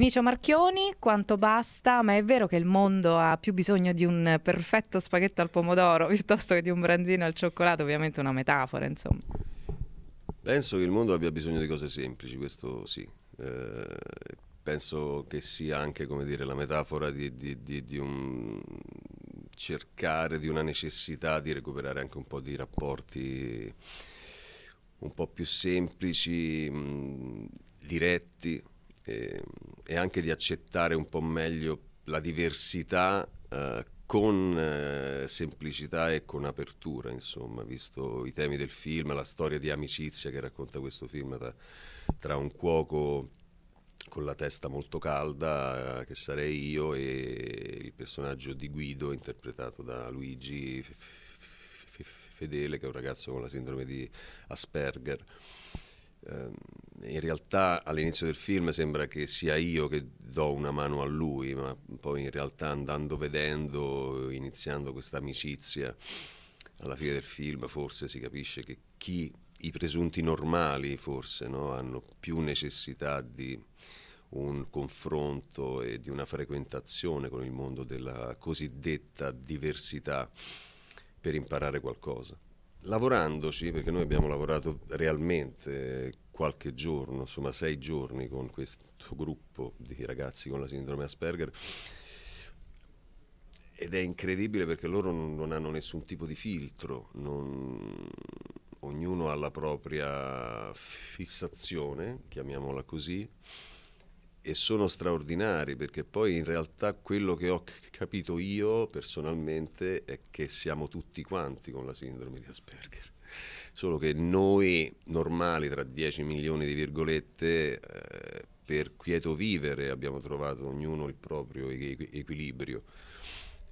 Nicio Marchioni, quanto basta, ma è vero che il mondo ha più bisogno di un perfetto spaghetto al pomodoro piuttosto che di un branzino al cioccolato, ovviamente una metafora, insomma. Penso che il mondo abbia bisogno di cose semplici, questo sì. Eh, penso che sia anche, come dire, la metafora di, di, di, di un cercare, di una necessità di recuperare anche un po' di rapporti un po' più semplici, mh, diretti. E, ehm, e anche di accettare un po' meglio la diversità eh, con eh, semplicità e con apertura, insomma, visto i temi del film, la storia di amicizia che racconta questo film tra, tra un cuoco con la testa molto calda, eh, che sarei io, e il personaggio di Guido, interpretato da Luigi Fedele, che è un ragazzo con la sindrome di Asperger. Ehm, in realtà all'inizio del film sembra che sia io che do una mano a lui, ma poi in realtà andando vedendo, iniziando questa amicizia, alla fine del film forse si capisce che chi, i presunti normali forse, no, hanno più necessità di un confronto e di una frequentazione con il mondo della cosiddetta diversità per imparare qualcosa lavorandoci, perché noi abbiamo lavorato realmente qualche giorno, insomma sei giorni con questo gruppo di ragazzi con la sindrome Asperger, ed è incredibile perché loro non, non hanno nessun tipo di filtro, non, ognuno ha la propria fissazione, chiamiamola così, e sono straordinari perché poi in realtà quello che ho capito io personalmente è che siamo tutti quanti con la sindrome di Asperger. Solo che noi normali tra 10 milioni di virgolette eh, per quieto vivere abbiamo trovato ognuno il proprio equ- equilibrio.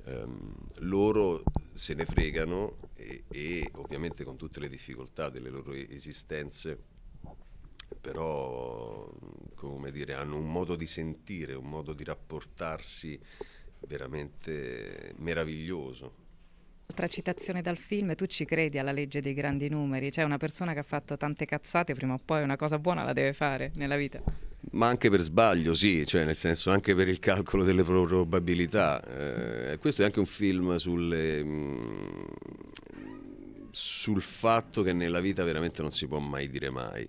Um, loro se ne fregano e, e ovviamente con tutte le difficoltà delle loro esistenze però come dire, hanno un modo di sentire, un modo di rapportarsi veramente meraviglioso. Altra citazione dal film, tu ci credi alla legge dei grandi numeri, cioè una persona che ha fatto tante cazzate, prima o poi una cosa buona la deve fare nella vita. Ma anche per sbaglio, sì, cioè nel senso anche per il calcolo delle probabilità. Eh, questo è anche un film sulle, mh, mm, sul fatto che nella vita veramente non si può mai dire mai.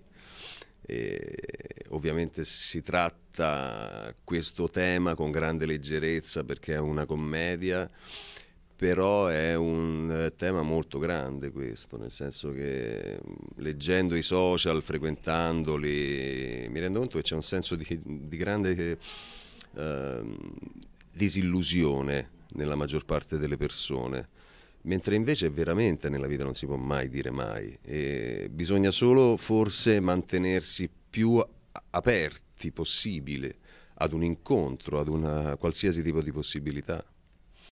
E ovviamente si tratta questo tema con grande leggerezza perché è una commedia, però è un eh, tema molto grande questo, nel senso che mm, leggendo i social, frequentandoli, mi rendo conto che c'è un senso di, di grande eh, disillusione nella maggior parte delle persone mentre invece veramente nella vita non si può mai dire mai, e bisogna solo forse mantenersi più aperti possibile ad un incontro, ad una qualsiasi tipo di possibilità.